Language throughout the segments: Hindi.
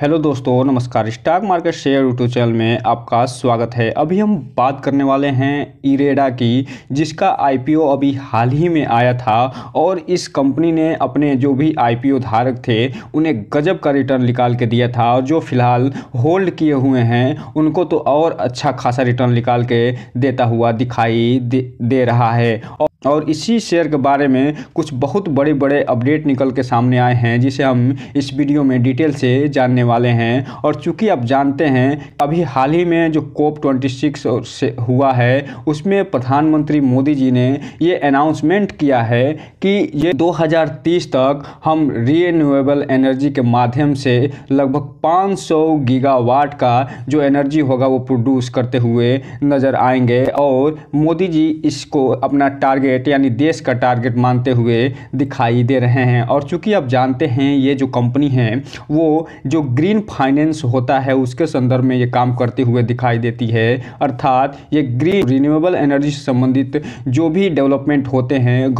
हेलो दोस्तों नमस्कार stock market share YouTube channel में आपका स्वागत है अभी हम बात करने वाले हैं इरेडा की जिसका आईपीओ अभी हाल ही में आया था और इस कंपनी ने अपने जो भी आईपीओ धारक थे उन्हें गजब का रिटर्न निकाल के दिया था और जो फिलहाल होल्ड किए हुए हैं उनको तो और अच्छा खासा रिटर्न निकाल के देता हुआ दिखाई दे, दे रहा है और और इसी शेयर के बारे में कुछ बहुत बड़े बड़े अपडेट निकल के सामने आए हैं जिसे हम इस वीडियो में डिटेल से जानने वाले हैं और चूंकि आप जानते हैं अभी हाल ही में जो कोप ट्वेंटी सिक्स से हुआ है उसमें प्रधानमंत्री मोदी जी ने ये अनाउंसमेंट किया है कि ये 2030 तक हम रीनेबल एनर्जी के माध्यम से लगभग 500 गीगावाट का जो एनर्जी होगा वो प्रोड्यूस करते हुए नज़र आएंगे और मोदी जी इसको अपना टारगेट यानी देश का टारगेट मानते हुए दिखाई दे रहे हैं और चूँकि आप जानते हैं ये जो कंपनी है वो जो ग्रीन फाइनेंस होता है उसके संदर्भ में ये काम करते हुए दिखाई देती है अर्थात ये ग्रीन रिन्यूएबल एनर्जी से संबंधित जो भी डेवलपमेंट होते हैं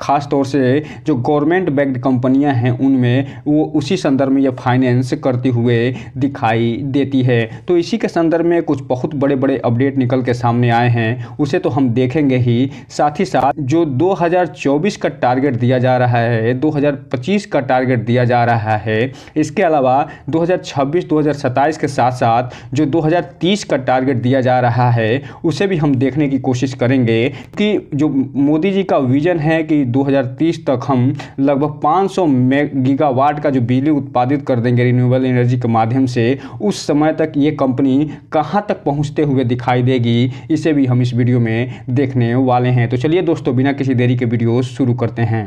खास तौर से जो गवर्नमेंट बैक्ड कंपनियां हैं उनमें वो उसी संदर्भ में ये फाइनेंस करते हुए दिखाई देती है तो इसी के संदर्भ में कुछ बहुत बड़े बड़े अपडेट निकल के सामने आए हैं उसे तो हम देखेंगे ही साथ ही साथ जो दो का टारगेट दिया जा रहा है दो का टारगेट दिया जा रहा है इसके अलावा 2026-2027 के साथ साथ जो 2030 का टारगेट दिया जा रहा है उसे भी हम देखने की कोशिश करेंगे कि जो मोदी जी का विज़न है कि 2030 तक हम लगभग 500 गीगावाट का जो बिजली उत्पादित कर देंगे रिन्यूएबल एनर्जी के माध्यम से उस समय तक ये कंपनी कहाँ तक पहुँचते हुए दिखाई देगी इसे भी हम इस वीडियो में देखने वाले हैं तो चलिए दोस्तों बिना किसी देरी के वीडियो शुरू करते हैं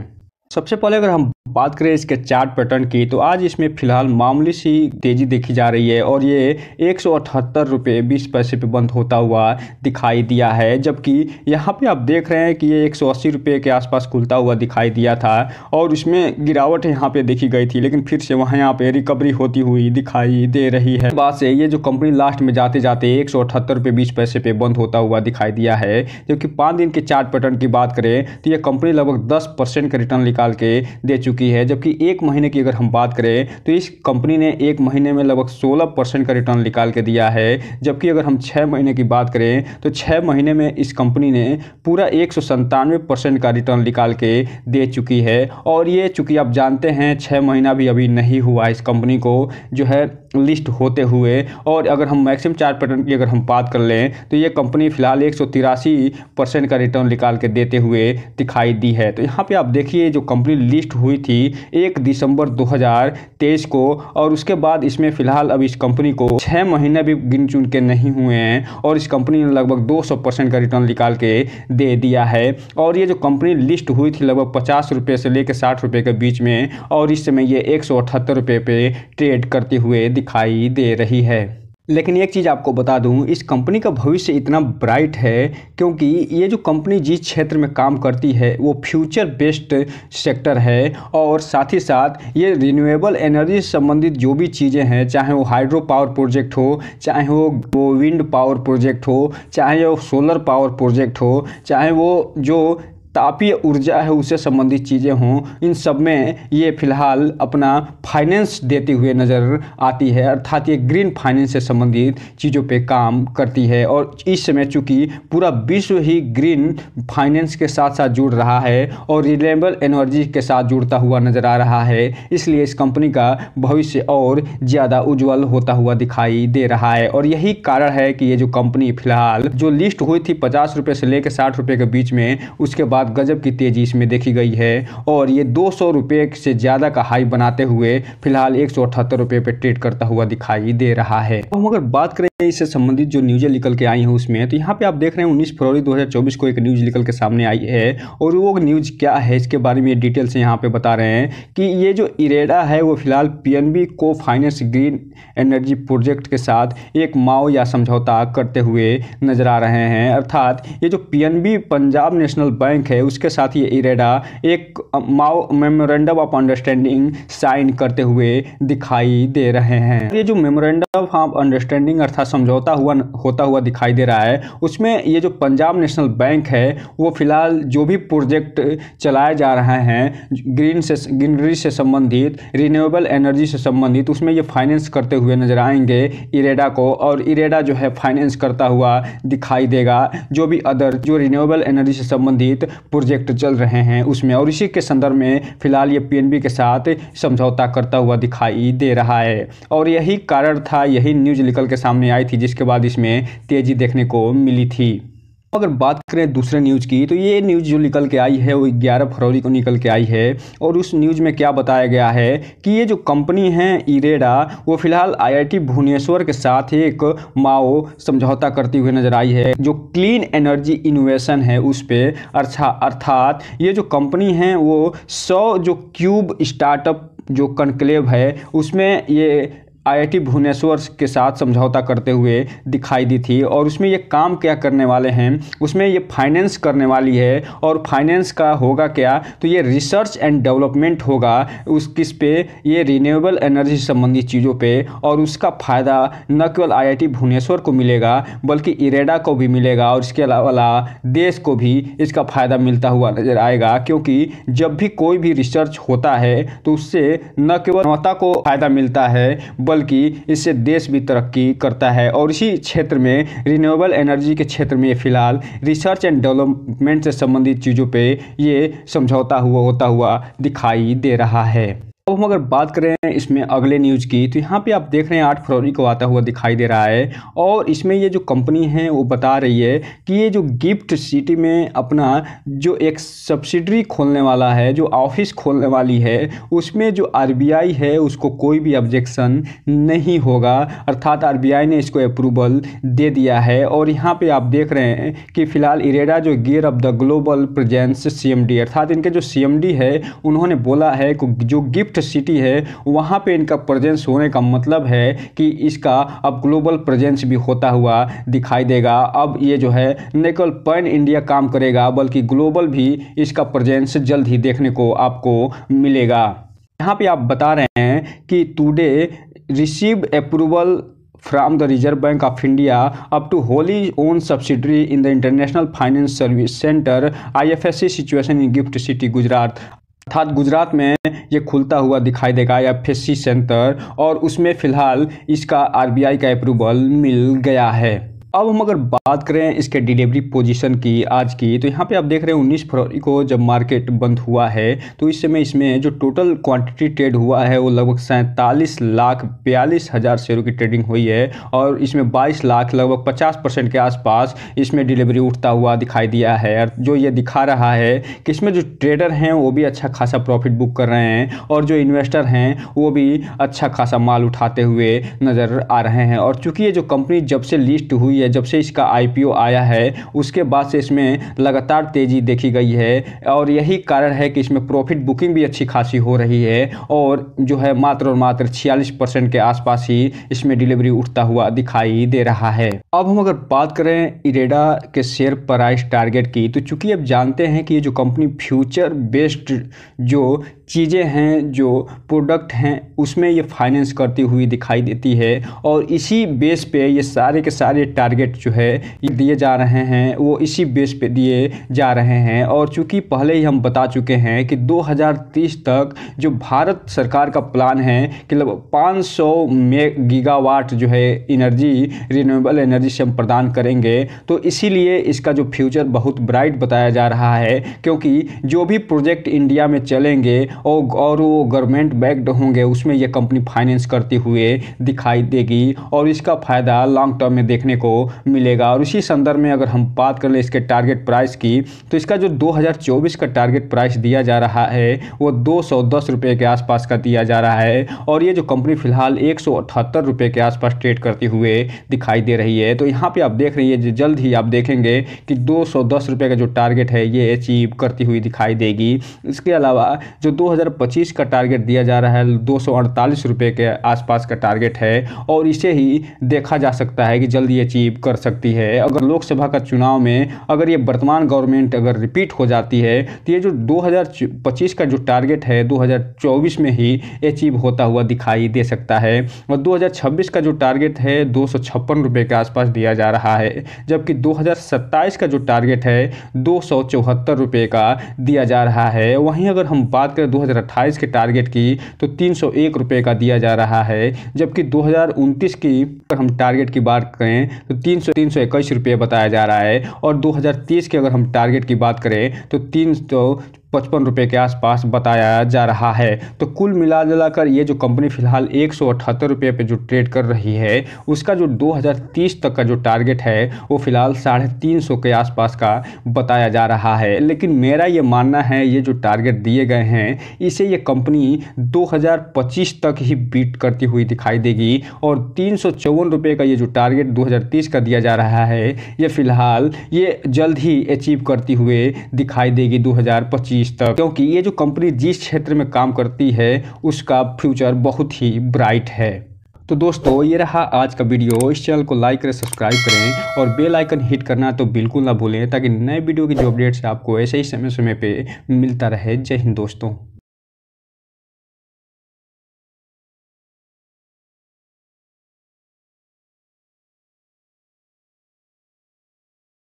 सबसे पहले अगर हम बात करें इसके चार्ट पैटर्न की तो आज इसमें फिलहाल मामूली सी तेज़ी देखी जा रही है और ये एक सौ अठहत्तर रुपये बीस पैसे पे बंद होता हुआ दिखाई दिया है जबकि यहाँ पे आप देख रहे हैं कि ये एक सौ अस्सी रुपये के आसपास खुलता हुआ दिखाई दिया था और इसमें गिरावट यहाँ पे देखी गई थी लेकिन फिर से वहाँ यहाँ पे रिकवरी होती हुई दिखाई दे रही है बाद से ये जो कंपनी लास्ट में जाते जाते एक सौ अठहत्तर रुपये बीस पैसे पे बंद होता हुआ दिखाई दिया है जबकि पाँच दिन के चार्ट पैटर्न की बात करें तो ये कंपनी लगभग दस परसेंट का रिटर्न निकाल के दे चुकी है जबकि एक महीने की अगर हम बात करें तो इस कंपनी ने एक महीने में लगभग सोलह परसेंट का रिटर्न निकाल के दिया है जबकि अगर हम छः महीने की बात करें तो छः महीने में इस कंपनी ने पूरा एक परसेंट का रिटर्न निकाल के दे चुकी है और ये चूँकि आप जानते हैं छः महीना भी अभी नहीं हुआ इस कंपनी को जो है लिस्ट होते हुए और अगर हम मैक्सिमम चार पैटर्न की अगर हम बात कर लें तो ये कंपनी फिलहाल एक परसेंट का रिटर्न निकाल के देते हुए दिखाई दी है तो यहाँ पे आप देखिए जो कंपनी लिस्ट हुई थी एक दिसंबर 2023 को और उसके बाद इसमें फिलहाल अब इस कंपनी को छः महीने भी गिन चुन के नहीं हुए हैं और इस कंपनी ने लगभग 200 परसेंट का रिटर्न निकाल के दे दिया है और ये जो कंपनी लिस्ट हुई थी लगभग पचास रुपये से लेकर साठ रुपये के बीच में और इस समय ये एक सौ अठहत्तर रुपये पे ट्रेड करते हुए दिखाई दे रही है लेकिन एक चीज़ आपको बता दूं इस कंपनी का भविष्य इतना ब्राइट है क्योंकि ये जो कंपनी जिस क्षेत्र में काम करती है वो फ्यूचर बेस्ड सेक्टर है और साथ ही साथ ये रिन्यूएबल एनर्जी संबंधित जो भी चीज़ें हैं चाहे वो हाइड्रो पावर प्रोजेक्ट हो चाहे वो विंड पावर प्रोजेक्ट हो चाहे वो सोलर पावर प्रोजेक्ट हो चाहे वो जो तापीय ऊर्जा है उससे संबंधित चीज़ें हों इन सब में ये फिलहाल अपना फाइनेंस देते हुए नज़र आती है अर्थात ये ग्रीन फाइनेंस से संबंधित चीज़ों पे काम करती है और इस समय चूँकि पूरा विश्व ही ग्रीन फाइनेंस के साथ साथ जुड़ रहा है और रिलेबल एनर्जी के साथ जुड़ता हुआ नज़र आ रहा है इसलिए इस कंपनी का भविष्य और ज़्यादा उज्ज्वल होता हुआ दिखाई दे रहा है और यही कारण है कि ये जो कंपनी फिलहाल जो लिस्ट हुई थी पचास रुपये से लेकर साठ रुपये के बीच में उसके बाद बाद गजब की तेज़ी इसमें देखी गई है और ये दो सौ से ज़्यादा का हाई बनाते हुए फिलहाल एक सौ पे ट्रेड करता हुआ दिखाई दे रहा है तो हम अगर बात करें इससे संबंधित जो न्यूज निकल के आई है उसमें तो यहाँ पे आप देख रहे हैं 19 फरवरी 2024 को एक न्यूज़ निकल के सामने आई है और वो न्यूज़ क्या है इसके बारे में डिटेल से यहाँ पे बता रहे हैं कि ये जो इरेडा है वो फिलहाल पीएनबी को फाइनेंस ग्रीन एनर्जी प्रोजेक्ट के साथ एक माओ या समझौता करते हुए नजर आ रहे हैं अर्थात ये जो पीएनबी पंजाब नेशनल बैंक है उसके साथ ये इरेडा एक MOU memorandum of understanding sign करते हुए दिखाई दे रहे हैं ये जो मेमोरेंडम ऑफ अंडरस्टैंडिंग अर्थात समझौता हुआ होता हुआ दिखाई दे रहा है उसमें ये जो पंजाब नेशनल बैंक है वो फिलहाल जो भी प्रोजेक्ट चलाए जा रहे हैं ग्रीन से ग्रीनरी से संबंधित रिन्यूएबल एनर्जी से संबंधित उसमें ये फाइनेंस करते हुए नजर आएंगे इरेडा को और इरेडा जो है फाइनेंस करता हुआ दिखाई देगा जो भी अदर जो रिन्यूएबल एनर्जी से संबंधित प्रोजेक्ट चल रहे हैं उसमें और इसी के संदर्भ में फिलहाल ये पीएनबी के साथ समझौता करता हुआ दिखाई दे रहा है और यही कारण था यही न्यूज निकल के सामने आई थी जिसके बाद इसमें तेज़ी देखने को मिली थी अगर बात करें दूसरे न्यूज़ की तो ये न्यूज़ जो निकल के आई है वो ग्यारह फरवरी को निकल के आई है और उस न्यूज़ में क्या बताया गया है कि ये जो कंपनी है इरेडा वो फिलहाल आईआईटी भुवनेश्वर के साथ एक माओ समझौता करती हुई नजर आई है जो क्लीन एनर्जी इनोवेशन है उस पर अर्था अर्थात ये जो कंपनी है वो सौ जो क्यूब स्टार्टअप जो कनक्लेव है उसमें ये आईआईटी भुवनेश्वर के साथ समझौता करते हुए दिखाई दी थी और उसमें ये काम क्या करने वाले हैं उसमें ये फाइनेंस करने वाली है और फाइनेंस का होगा क्या तो ये रिसर्च एंड डेवलपमेंट होगा उस किस पे ये रीनबल एनर्जी संबंधी चीज़ों पे और उसका फ़ायदा न केवल आईआईटी भुवनेश्वर को मिलेगा बल्कि इरेडा को भी मिलेगा और इसके अलावा देश को भी इसका फ़ायदा मिलता हुआ नज़र आएगा क्योंकि जब भी कोई भी रिसर्च होता है तो उससे न केवल माता को फ़ायदा मिलता है बल्कि बल्कि इससे देश भी तरक्की करता है और इसी क्षेत्र में रिन्यूएबल एनर्जी के क्षेत्र में फिलहाल रिसर्च एंड डेवलपमेंट से संबंधित चीज़ों पर ये समझौता हुआ होता हुआ दिखाई दे रहा है अब हम अगर बात करें इसमें अगले न्यूज़ की तो यहाँ पे आप देख रहे हैं आठ फरवरी को आता हुआ दिखाई दे रहा है और इसमें ये जो कंपनी है वो बता रही है कि ये जो गिफ्ट सिटी में अपना जो एक सब्सिडरी खोलने वाला है जो ऑफिस खोलने वाली है उसमें जो आर है उसको कोई भी ऑब्जेक्शन नहीं होगा अर्थात आर ने इसको अप्रूवल दे दिया है और यहाँ पर आप देख रहे हैं कि फिलहाल इरेडा जो gear of the global presence सी अर्थात इनके जो सी है उन्होंने बोला है कि जो गिफ्ट नेक्स्ट सिटी है वहाँ पे इनका प्रेजेंस होने का मतलब है कि इसका अब ग्लोबल प्रेजेंस भी होता हुआ दिखाई देगा अब ये जो है न केवल पैन इंडिया काम करेगा बल्कि ग्लोबल भी इसका प्रेजेंस जल्द ही देखने को आपको मिलेगा यहाँ पे आप बता रहे हैं कि today receive approval from the Reserve Bank of India up to wholly owned subsidiary in the international finance service centre I F S C situation in GIFT City Gujarat अर्थात गुजरात में ये खुलता हुआ दिखाई देगा या एफ सेंटर और उसमें फ़िलहाल इसका आरबीआई का अप्रूवल मिल गया है अब हम अगर बात करें इसके डिलीवरी पोजीशन की आज की तो यहाँ पे आप देख रहे हैं 19 फरवरी को जब मार्केट बंद हुआ है तो इस समय इसमें जो टोटल क्वांटिटी ट्रेड हुआ है वो लगभग सैंतालीस लाख बयालीस हज़ार शेयरों की ट्रेडिंग हुई है और इसमें 22 लाख लगभग 50 परसेंट के आसपास इसमें डिलीवरी उठता हुआ दिखाई दिया है और जो ये दिखा रहा है कि इसमें जो ट्रेडर हैं वो भी अच्छा खासा प्रॉफिट बुक कर रहे हैं और जो इन्वेस्टर हैं वो भी अच्छा खासा माल उठाते हुए नज़र आ रहे हैं और चूँकि ये जो कंपनी जब से लिस्ट हुई हुई है जब से इसका आईपीओ आया है उसके बाद से इसमें लगातार तेज़ी देखी गई है और यही कारण है कि इसमें प्रॉफिट बुकिंग भी अच्छी खासी हो रही है और जो है मात्र और मात्र छियालीस परसेंट के आसपास ही इसमें डिलीवरी उठता हुआ दिखाई दे रहा है अब हम अगर बात करें इरेडा के शेयर प्राइस टारगेट की तो चूंकि अब जानते हैं कि ये जो कंपनी फ्यूचर बेस्ड जो चीज़ें हैं जो प्रोडक्ट हैं उसमें ये फाइनेंस करती हुई दिखाई देती है और इसी बेस पे ये सारे के सारे टारगेट जो है ये दिए जा रहे हैं वो इसी बेस पे दिए जा रहे हैं और चूंकि पहले ही हम बता चुके हैं कि 2030 तक जो भारत सरकार का प्लान है कि लगभग 500 गीगावाट जो है एनर्जी रिन्यूएबल एनर्जी से हम प्रदान करेंगे तो इसीलिए इसका जो फ्यूचर बहुत ब्राइट बताया जा रहा है क्योंकि जो भी प्रोजेक्ट इंडिया में चलेंगे और और वो गवर्नमेंट बैक्ड होंगे उसमें ये कंपनी फाइनेंस करते हुए दिखाई देगी और इसका फ़ायदा लॉन्ग टर्म में देखने को मिलेगा और इसी संदर्भ में अगर हम बात कर लें इसके टारगेट प्राइस की तो इसका जो 2024 का टारगेट प्राइस दिया जा रहा है वो दो रुपये के आसपास का दिया जा रहा है और ये जो कंपनी फिलहाल एक रुपये के आसपास ट्रेड करते हुए दिखाई दे रही है तो यहाँ पर आप देख रही है जल्द ही आप देखेंगे कि दो रुपये का जो टारगेट है ये अचीव करती हुई दिखाई देगी इसके अलावा जो दो 2025 का टारगेट दिया जा रहा है दो रुपए के आसपास का टारगेट है और इसे ही देखा जा सकता है कि जल्दी अचीव कर सकती है अगर लोकसभा का चुनाव में अगर ये वर्तमान गवर्नमेंट अगर रिपीट हो जाती है तो ये जो 2025 का जो टारगेट है 2024 में ही अचीव होता हुआ दिखाई दे सकता है और दो का जो टारगेट है दो रुपए के आसपास दिया जा रहा है जबकि दो का जो टारगेट है दो रुपए का दिया जा रहा है वहीं अगर हम बात करें 2028 के टारगेट की तो तीन रुपए का दिया जा रहा है जबकि दो की अगर हम टारगेट की बात करें तो तीन सौ तीन सौ इक्कीस बताया जा रहा है और 2030 के अगर हम टारगेट की बात करें तो तीन सौ पचपन रुपये के आसपास बताया जा रहा है तो कुल मिला कर ये जो कंपनी फिलहाल एक सौ अठहत्तर रुपये पर जो ट्रेड कर रही है उसका जो 2030 तक का जो टारगेट है वो फिलहाल साढ़े तीन सौ के आसपास का बताया जा रहा है लेकिन मेरा ये मानना है ये जो टारगेट दिए गए हैं इसे ये कंपनी 2025 तक ही बीट करती हुई दिखाई देगी और तीन सौ का ये जो टारगेट दो का दिया जा रहा है ये फिलहाल ये जल्द ही अचीव करती हुए दिखाई देगी दो 2030 तक क्योंकि ये जो कंपनी जिस क्षेत्र में काम करती है उसका फ्यूचर बहुत ही ब्राइट है तो दोस्तों ये रहा आज का वीडियो इस चैनल को लाइक करें सब्सक्राइब करें और बेल आइकन हिट करना तो बिल्कुल ना भूलें ताकि नए वीडियो की जो अपडेट्स आपको ऐसे ही समय समय पे मिलता रहे जय हिंद दोस्तों